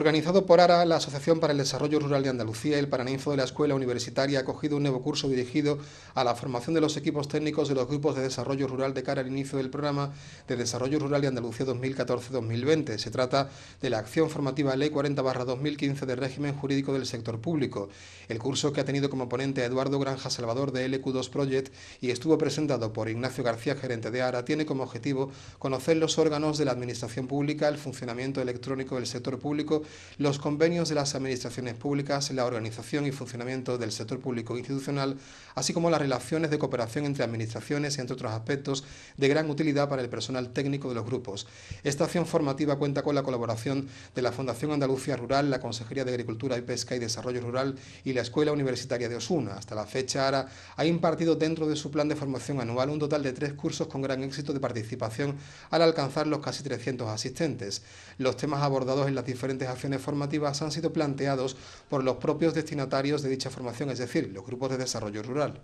Organizado por ARA, la Asociación para el Desarrollo Rural de Andalucía el Paraninfo de la Escuela Universitaria ha acogido un nuevo curso dirigido a la formación de los equipos técnicos de los grupos de desarrollo rural de cara al inicio del programa de Desarrollo Rural de Andalucía 2014-2020. Se trata de la acción formativa Ley 40-2015 de régimen jurídico del sector público. El curso que ha tenido como ponente Eduardo Granja Salvador de LQ2 Project y estuvo presentado por Ignacio García, gerente de ARA, tiene como objetivo conocer los órganos de la Administración Pública, el funcionamiento electrónico del sector público los convenios de las administraciones públicas, la organización y funcionamiento del sector público institucional, así como las relaciones de cooperación entre administraciones, ...y entre otros aspectos de gran utilidad para el personal técnico de los grupos. Esta acción formativa cuenta con la colaboración de la Fundación Andalucía Rural, la Consejería de Agricultura y Pesca y Desarrollo Rural y la Escuela Universitaria de Osuna. Hasta la fecha, ARA ha impartido dentro de su plan de formación anual un total de tres cursos con gran éxito de participación al alcanzar los casi 300 asistentes. Los temas abordados en las diferentes acciones formativas han sido planteados por los propios destinatarios de dicha formación, es decir, los grupos de desarrollo rural.